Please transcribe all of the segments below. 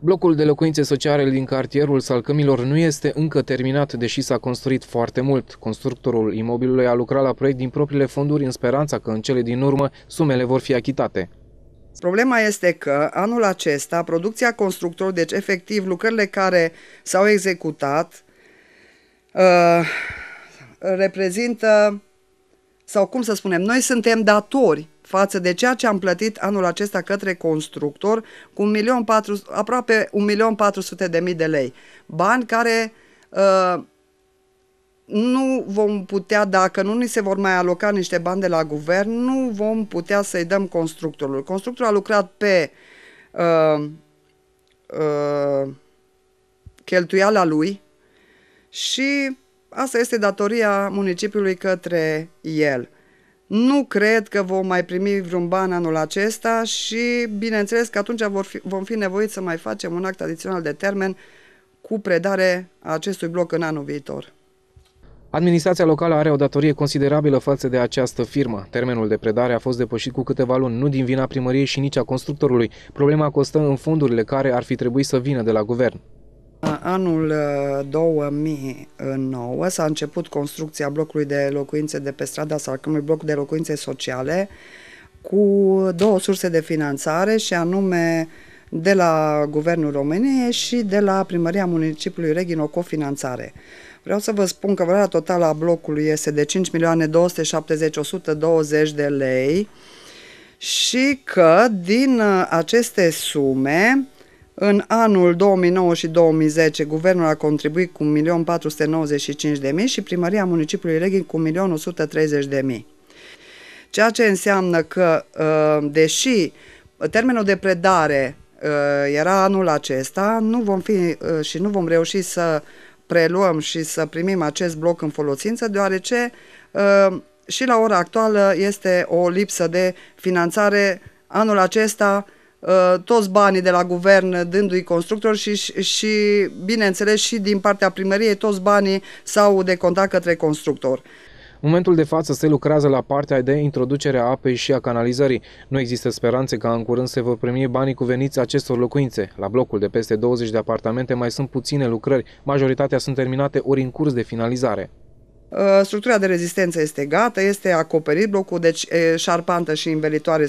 Blocul de locuințe sociale din cartierul Salcămilor nu este încă terminat, deși s-a construit foarte mult. Constructorul imobilului a lucrat la proiect din propriile fonduri în speranța că în cele din urmă sumele vor fi achitate. Problema este că anul acesta producția constructorului, deci efectiv lucrările care s-au executat, uh, reprezintă, sau cum să spunem, noi suntem datori față de ceea ce am plătit anul acesta către constructor cu 1 milion 4, aproape 1.400.000 de, de lei. Bani care uh, nu vom putea, dacă nu ni se vor mai aloca niște bani de la guvern, nu vom putea să-i dăm constructorului. Constructorul a lucrat pe uh, uh, cheltuiala lui și asta este datoria municipiului către el. Nu cred că vom mai primi vreun ban anul acesta și, bineînțeles, că atunci vor fi, vom fi nevoiți să mai facem un act adițional de termen cu predare a acestui bloc în anul viitor. Administrația locală are o datorie considerabilă față de această firmă. Termenul de predare a fost depășit cu câteva luni, nu din vina primăriei și nici a constructorului. Problema costă în fondurile care ar fi trebuit să vină de la guvern. Anul 2009 uh, s-a început construcția blocului de locuințe de pe strada Sarcâmului, bloc de locuințe sociale, cu două surse de finanțare și anume de la Guvernul României și de la Primăria Municipiului Reghin o cofinanțare. Vreau să vă spun că valoarea totală a blocului este de 5.270.120 de lei și că din uh, aceste sume în anul 2009 și 2010, guvernul a contribuit cu 1.495.000 și primăria municipiului Reghin cu 1.130.000. Ceea ce înseamnă că, uh, deși termenul de predare uh, era anul acesta, nu vom fi uh, și nu vom reuși să preluăm și să primim acest bloc în folosință, deoarece și la ora actuală este o lipsă de finanțare. Anul acesta Uh, toți banii de la guvern dându-i constructor și, și, bineînțeles, și din partea primăriei toți banii s-au decontat către constructor. În momentul de față se lucrează la partea de introducere a apei și a canalizării. Nu există speranțe că în curând se vor primi banii cuveniți acestor locuințe. La blocul de peste 20 de apartamente mai sunt puține lucrări, majoritatea sunt terminate ori în curs de finalizare. Uh, structura de rezistență este gata, este acoperit blocul, deci șarpantă și învelitoare 100%.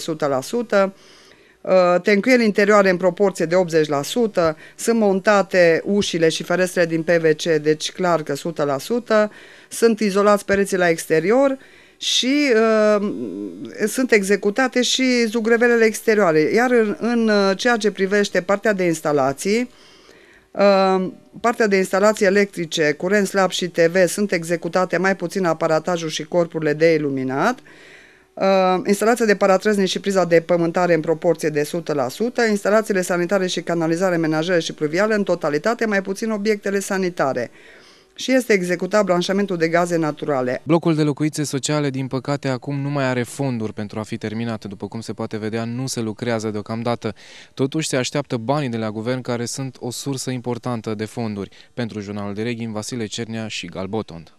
Uh, tencuieli interioare în proporție de 80%, sunt montate ușile și ferestrele din PVC, deci clar că 100%, sunt izolați pereții la exterior și uh, sunt executate și zugrevelele exterioare. Iar în, în uh, ceea ce privește partea de instalații, uh, partea de instalații electrice, curent slab și TV sunt executate mai puțin aparatajul și corpurile de iluminat, uh, Uh, instalația de paratrezne și priza de pământare în proporție de 100%, instalațiile sanitare și canalizare menajere și pluviale în totalitate, mai puțin obiectele sanitare și este executat blanșamentul de gaze naturale. Blocul de locuințe sociale, din păcate, acum nu mai are fonduri pentru a fi terminat. După cum se poate vedea, nu se lucrează deocamdată. Totuși, se așteaptă banii de la guvern, care sunt o sursă importantă de fonduri. Pentru Jurnalul de Reghin, Vasile Cernea și Galbotond.